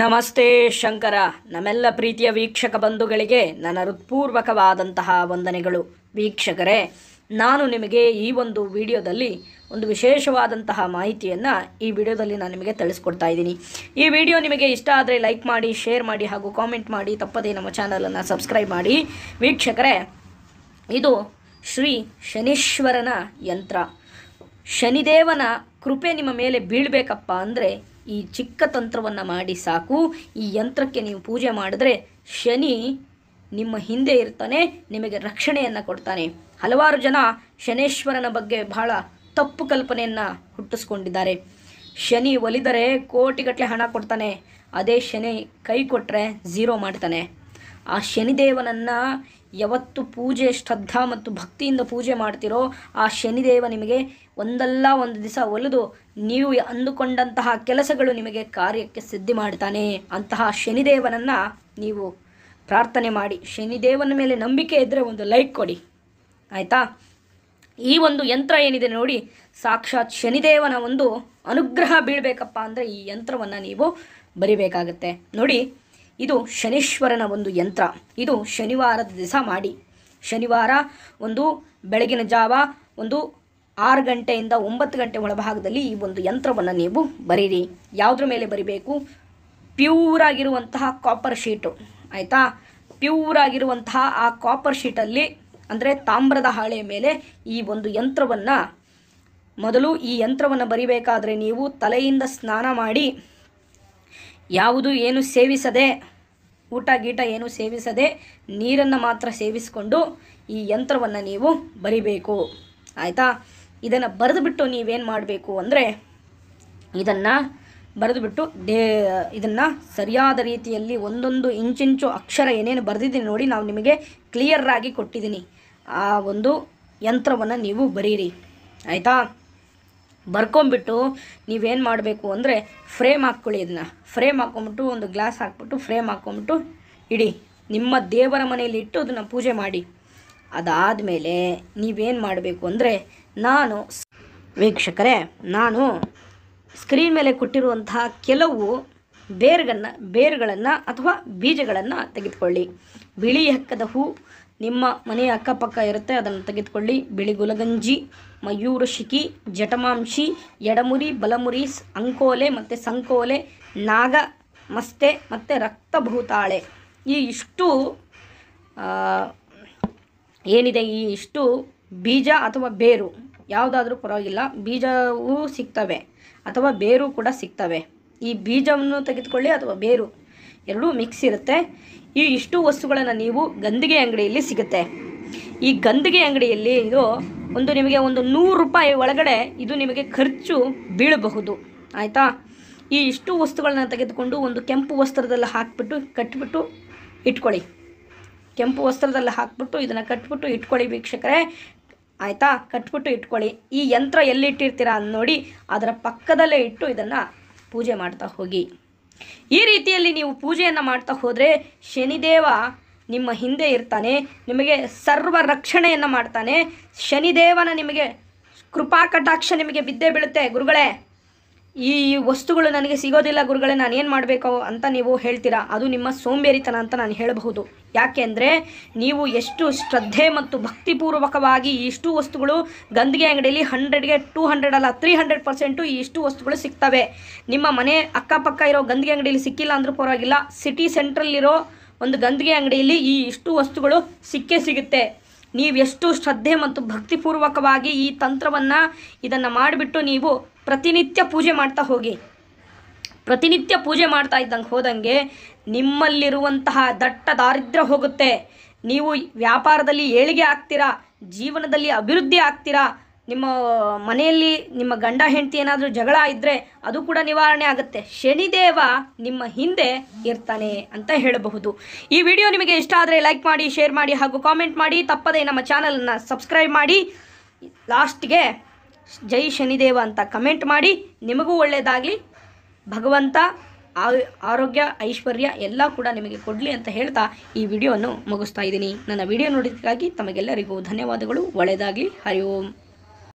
ನಮಸ್ತೆ ಶಂಕರ ನಮ್ಮೆಲ್ಲ ಪ್ರೀತಿಯ ವೀಕ್ಷಕ ಬಂಧುಗಳಿಗೆ ನನ್ನ ಹೃತ್ಪೂರ್ವಕವಾದಂತಹ ವಂದನೆಗಳು ವೀಕ್ಷಕರೇ ನಾನು ನಿಮಗೆ ಈ ಒಂದು ವಿಡಿಯೋದಲ್ಲಿ ಒಂದು ವಿಶೇಷವಾದಂತಹ ಮಾಹಿತಿಯನ್ನು ಈ ವಿಡಿಯೋದಲ್ಲಿ ನಾನು ನಿಮಗೆ ತಿಳಿಸ್ಕೊಡ್ತಾ ಇದ್ದೀನಿ ಈ ವಿಡಿಯೋ ನಿಮಗೆ ಇಷ್ಟ ಆದರೆ ಲೈಕ್ ಮಾಡಿ ಶೇರ್ ಮಾಡಿ ಹಾಗೂ ಕಾಮೆಂಟ್ ಮಾಡಿ ತಪ್ಪದೇ ನಮ್ಮ ಚಾನಲನ್ನು ಸಬ್ಸ್ಕ್ರೈಬ್ ಮಾಡಿ ವೀಕ್ಷಕರೇ ಇದು ಶ್ರೀ ಶನೀಶ್ವರನ ಯಂತ್ರ ಶನಿದೇವನ ಕೃಪೆ ನಿಮ್ಮ ಮೇಲೆ ಬೀಳಬೇಕಪ್ಪ ಅಂದರೆ ಈ ಚಿಕ್ಕ ತಂತ್ರವನ್ನು ಮಾಡಿ ಸಾಕು ಈ ಯಂತ್ರಕ್ಕೆ ನೀವು ಪೂಜೆ ಮಾಡಿದ್ರೆ ಶನಿ ನಿಮ್ಮ ಹಿಂದೆ ಇರ್ತಾನೆ ನಿಮಗೆ ರಕ್ಷಣೆಯನ್ನು ಕೊಡ್ತಾನೆ ಹಲವಾರು ಜನ ಶನೇಶ್ವರನ ಬಗ್ಗೆ ಬಹಳ ತಪ್ಪು ಕಲ್ಪನೆಯನ್ನು ಹುಟ್ಟಿಸ್ಕೊಂಡಿದ್ದಾರೆ ಶನಿ ಒಲಿದರೆ ಕೋಟಿಗಟ್ಟಲೆ ಹಣ ಕೊಡ್ತಾನೆ ಅದೇ ಶನಿ ಕೈ ಕೊಟ್ಟರೆ ಝೀರೋ ಮಾಡ್ತಾನೆ ಆ ಶನಿದೇವನನ್ನು ಯಾವತ್ತು ಪೂಜೆ ಶ್ರದ್ಧಾ ಮತ್ತು ಭಕ್ತಿಯಿಂದ ಪೂಜೆ ಮಾಡ್ತಿರೋ ಆ ಶನಿದೇವ ನಿಮಗೆ ಒಂದಲ್ಲ ಒಂದು ದಿವಸ ಒಲಿದು ನೀವು ಅಂದುಕೊಂಡಂತಹ ಕೆಲಸಗಳು ನಿಮಗೆ ಕಾರ್ಯಕ್ಕೆ ಸಿದ್ಧಿ ಮಾಡ್ತಾನೆ ಅಂತಹ ಶನಿದೇವನನ್ನು ನೀವು ಪ್ರಾರ್ಥನೆ ಮಾಡಿ ಶನಿದೇವನ ಮೇಲೆ ನಂಬಿಕೆ ಇದ್ದರೆ ಒಂದು ಲೈಕ್ ಕೊಡಿ ಆಯಿತಾ ಈ ಒಂದು ಯಂತ್ರ ಏನಿದೆ ನೋಡಿ ಸಾಕ್ಷಾತ್ ಶನಿದೇವನ ಒಂದು ಅನುಗ್ರಹ ಬೀಳಬೇಕಪ್ಪ ಅಂದರೆ ಈ ಯಂತ್ರವನ್ನು ನೀವು ಬರಿಬೇಕಾಗತ್ತೆ ನೋಡಿ ಇದು ಶನೀಶ್ವರನ ಒಂದು ಯಂತ್ರ ಇದು ಶನಿವಾರದ ದಿವಸ ಮಾಡಿ ಶನಿವಾರ ಒಂದು ಬೆಳಗಿನ ಜಾವ ಒಂದು ಆರು ಗಂಟೆಯಿಂದ ಒಂಬತ್ತು ಗಂಟೆ ಒಳಭಾಗದಲ್ಲಿ ಈ ಒಂದು ಯಂತ್ರವನ್ನು ನೀವು ಬರೀರಿ ಯಾವುದ್ರ ಮೇಲೆ ಬರಿಬೇಕು ಪ್ಯೂರ್ ಆಗಿರುವಂತಹ ಕಾಪರ್ ಶೀಟು ಆಯಿತಾ ಪ್ಯೂರ್ ಆಗಿರುವಂತಹ ಆ ಕಾಪರ್ ಶೀಟಲ್ಲಿ ಅಂದರೆ ತಾಮ್ರದ ಹಾಳೆಯ ಮೇಲೆ ಈ ಒಂದು ಯಂತ್ರವನ್ನು ಮೊದಲು ಈ ಯಂತ್ರವನ್ನು ಬರಿಬೇಕಾದ್ರೆ ನೀವು ತಲೆಯಿಂದ ಸ್ನಾನ ಮಾಡಿ ಯಾವುದು ಏನು ಸೇವಿಸದೆ ಊಟ ಗೀಟ ಏನು ಸೇವಿಸದೆ ನೀರನ್ನು ಮಾತ್ರ ಸೇವಿಸಿಕೊಂಡು ಈ ಯಂತ್ರವನ್ನು ನೀವು ಬರಿಬೇಕು ಆಯಿತಾ ಇದನ್ನು ಬರೆದುಬಿಟ್ಟು ನೀವೇನು ಮಾಡಬೇಕು ಅಂದರೆ ಇದನ್ನು ಬರೆದುಬಿಟ್ಟು ದೇ ಇದನ್ನು ಸರಿಯಾದ ರೀತಿಯಲ್ಲಿ ಒಂದೊಂದು ಇಂಚಿಂಚು ಅಕ್ಷರ ಏನೇನು ಬರೆದಿದ್ದೀನಿ ನೋಡಿ ನಾವು ನಿಮಗೆ ಕ್ಲಿಯರ್ ಆಗಿ ಕೊಟ್ಟಿದ್ದೀನಿ ಆ ಒಂದು ಯಂತ್ರವನ್ನು ನೀವು ಬರೀರಿ ಆಯಿತಾ ಬರ್ಕೊಂಬಿಟ್ಟು ನೀವೇನು ಮಾಡಬೇಕು ಅಂದರೆ ಫ್ರೇಮ್ ಹಾಕ್ಕೊಳ್ಳಿ ಇದನ್ನ ಫ್ರೇಮ್ ಹಾಕ್ಕೊಂಬಿಟ್ಟು ಒಂದು ಗ್ಲಾಸ್ ಹಾಕ್ಬಿಟ್ಟು ಫ್ರೇಮ್ ಹಾಕ್ಕೊಂಬಿಟ್ಟು ಇಡಿ ನಿಮ್ಮ ದೇವರ ಮನೆಯಲ್ಲಿ ಇಟ್ಟು ಅದನ್ನು ಪೂಜೆ ಮಾಡಿ ಅದಾದಮೇಲೆ ನೀವೇನು ಮಾಡಬೇಕು ಅಂದರೆ ನಾನು ವೀಕ್ಷಕರೇ ನಾನು ಸ್ಕ್ರೀನ್ ಮೇಲೆ ಕೊಟ್ಟಿರುವಂತಹ ಕೆಲವು ಬೇರ್ಗನ್ನು ಬೇರುಗಳನ್ನು ಅಥವಾ ಬೀಜಗಳನ್ನು ತೆಗೆದುಕೊಳ್ಳಿ ಬಿಳಿ ಹಕ್ಕದ ಹೂ ನಿಮ್ಮ ಮನೆಯ ಅಕ್ಕಪಕ್ಕ ಇರುತ್ತೆ ಅದನ್ನು ತೆಗೆದುಕೊಳ್ಳಿ ಬಿಳಿ ಗುಲಗಂಜಿ ಶಿಖಿ ಜಟಮಾಂಶಿ ಎಡಮುರಿ ಬಲಮುರಿ ಅಂಕೋಲೆ ಮತ್ತು ಸಂಕೋಲೆ ನಾಗ ಮಸ್ತೆ ಮತ್ತು ರಕ್ತಭೂತಾಳೆ ಈ ಇಷ್ಟು ಏನಿದೆ ಈ ಇಷ್ಟು ಬೀಜ ಅಥವಾ ಬೇರು ಯಾವುದಾದ್ರೂ ಪರವಾಗಿಲ್ಲ ಬೀಜವೂ ಸಿಗ್ತವೆ ಅಥವಾ ಬೇರು ಕೂಡ ಸಿಗ್ತವೆ ಈ ಬೀಜವನ್ನು ತೆಗೆದುಕೊಳ್ಳಿ ಅಥವಾ ಬೇರು ಎರಡೂ ಮಿಕ್ಸ್ ಇರುತ್ತೆ ಈ ಇಷ್ಟು ವಸ್ತುಗಳನ್ನು ನೀವು ಗಂದಿಗೆ ಅಂಗಡಿಯಲ್ಲಿ ಸಿಗುತ್ತೆ ಈ ಗಂದಿಗೆ ಅಂಗಡಿಯಲ್ಲಿ ಇದು ಒಂದು ನಿಮಗೆ ಒಂದು ನೂರು ರೂಪಾಯಿ ಒಳಗಡೆ ಇದು ನಿಮಗೆ ಖರ್ಚು ಬೀಳಬಹುದು ಆಯಿತಾ ಈ ಇಷ್ಟು ವಸ್ತುಗಳನ್ನು ತೆಗೆದುಕೊಂಡು ಒಂದು ಕೆಂಪು ವಸ್ತ್ರದಲ್ಲಿ ಹಾಕಿಬಿಟ್ಟು ಕಟ್ಬಿಟ್ಟು ಇಟ್ಕೊಳ್ಳಿ ಕೆಂಪು ವಸ್ತ್ರದಲ್ಲಿ ಹಾಕಿಬಿಟ್ಟು ಇದನ್ನು ಕಟ್ಬಿಟ್ಟು ಇಟ್ಕೊಳ್ಳಿ ವೀಕ್ಷಕರೇ ಆಯಿತಾ ಕಟ್ಬಿಟ್ಟು ಇಟ್ಕೊಳ್ಳಿ ಈ ಯಂತ್ರ ಎಲ್ಲಿಟ್ಟಿರ್ತೀರಾ ನೋಡಿ ಅದರ ಪಕ್ಕದಲ್ಲೇ ಇಟ್ಟು ಇದನ್ನು ಪೂಜೆ ಮಾಡ್ತಾ ಹೋಗಿ ಈ ರೀತಿಯಲ್ಲಿ ನೀವು ಪೂಜೆಯನ್ನು ಮಾಡ್ತಾ ಹೋದರೆ ಶನಿದೇವ ನಿಮ್ಮ ಹಿಂದೆ ಇರ್ತಾನೆ ನಿಮಗೆ ಸರ್ವ ರಕ್ಷಣೆಯನ್ನು ಮಾಡ್ತಾನೆ ಶನಿದೇವನ ನಿಮಗೆ ಕೃಪಾ ಕಟಾಕ್ಷ ನಿಮಗೆ ಬಿದ್ದೇ ಬೀಳುತ್ತೆ ಗುರುಗಳೇ ಈ ವಸ್ತುಗಳು ನನಗೆ ಸಿಗೋದಿಲ್ಲ ಗುರುಗಳೇ ನಾನು ಏನು ಮಾಡಬೇಕು ಅಂತ ನೀವು ಹೇಳ್ತೀರಾ ಅದು ನಿಮ್ಮ ಸೋಂಬೇರಿತನ ಅಂತ ನಾನು ಹೇಳಬಹುದು ಅಂದರೆ ನೀವು ಎಷ್ಟು ಶ್ರದ್ಧೆ ಮತ್ತು ಭಕ್ತಿಪೂರ್ವಕವಾಗಿ ಇಷ್ಟು ವಸ್ತುಗಳು ಗಂದಿಗೆ ಅಂಗಡಿಯಲ್ಲಿ ಹಂಡ್ರೆಡ್ಗೆ ಟೂ ಹಂಡ್ರೆಡ್ ಅಲ್ಲ ತ್ರೀ ಹಂಡ್ರೆಡ್ ಪರ್ಸೆಂಟು ಈ ಇಷ್ಟು ವಸ್ತುಗಳು ಸಿಗ್ತವೆ ನಿಮ್ಮ ಮನೆ ಅಕ್ಕಪಕ್ಕ ಇರೋ ಗಂದಿಗೆ ಅಂಗಡಿಯಲ್ಲಿ ಸಿಕ್ಕಿಲ್ಲ ಅಂದರೂ ಪರವಾಗಿಲ್ಲ ಸಿಟಿ ಸೆಂಟ್ರಲ್ಲಿರೋ ಒಂದು ಗಂದಿಗೆ ಅಂಗಡಿಯಲ್ಲಿ ಈ ಇಷ್ಟು ವಸ್ತುಗಳು ಸಿಕ್ಕೇ ಸಿಗುತ್ತೆ ನೀವೆಷ್ಟು ಶ್ರದ್ಧೆ ಮತ್ತು ಭಕ್ತಿಪೂರ್ವಕವಾಗಿ ಈ ತಂತ್ರವನ್ನು ಇದನ್ನು ಮಾಡಿಬಿಟ್ಟು ನೀವು ಪ್ರತಿನಿತ್ಯ ಪೂಜೆ ಮಾಡ್ತಾ ಹೋಗಿ ಪ್ರತಿನಿತ್ಯ ಪೂಜೆ ಮಾಡ್ತಾ ಇದ್ದಂಗೆ ಹೋದಂಗೆ ನಿಮ್ಮಲ್ಲಿರುವಂತಹ ದಟ್ಟ ದಾರಿದ್ರ್ಯ ಹೋಗುತ್ತೆ ನೀವು ವ್ಯಾಪಾರದಲ್ಲಿ ಏಳಿಗೆ ಆಗ್ತೀರಾ ಜೀವನದಲ್ಲಿ ಅಭಿವೃದ್ಧಿ ಆಗ್ತೀರಾ ನಿಮ್ಮ ಮನೆಯಲ್ಲಿ ನಿಮ್ಮ ಗಂಡ ಹೆಂಡತಿ ಏನಾದರೂ ಜಗಳ ಇದ್ದರೆ ಅದು ಕೂಡ ನಿವಾರಣೆ ಆಗುತ್ತೆ ಶನಿದೇವ ನಿಮ್ಮ ಹಿಂದೆ ಇರ್ತಾನೆ ಅಂತ ಹೇಳಬಹುದು ಈ ವಿಡಿಯೋ ನಿಮಗೆ ಇಷ್ಟ ಆದರೆ ಲೈಕ್ ಮಾಡಿ ಶೇರ್ ಮಾಡಿ ಹಾಗೂ ಕಾಮೆಂಟ್ ಮಾಡಿ ತಪ್ಪದೇ ನಮ್ಮ ಚಾನಲನ್ನು ಸಬ್ಸ್ಕ್ರೈಬ್ ಮಾಡಿ ಲಾಸ್ಟ್ಗೆ ಜೈ ಶನಿದೇವ ಅಂತ ಕಮೆಂಟ್ ಮಾಡಿ ನಿಮಗೂ ಒಳ್ಳೆಯದಾಗಲಿ ಭಗವಂತ ಆರೋಗ್ಯ ಐಶ್ವರ್ಯ ಎಲ್ಲ ಕೂಡ ನಿಮಗೆ ಕೊಡಲಿ ಅಂತ ಹೇಳ್ತಾ ಈ ವಿಡಿಯೋವನ್ನು ಮುಗಿಸ್ತಾ ಇದ್ದೀನಿ ನನ್ನ ವಿಡಿಯೋ ನೋಡಿದ್ದಕ್ಕಾಗಿ ತಮಗೆಲ್ಲರಿಗೂ ಧನ್ಯವಾದಗಳು ಒಳ್ಳೆಯದಾಗಲಿ ಹರಿ ಓಂ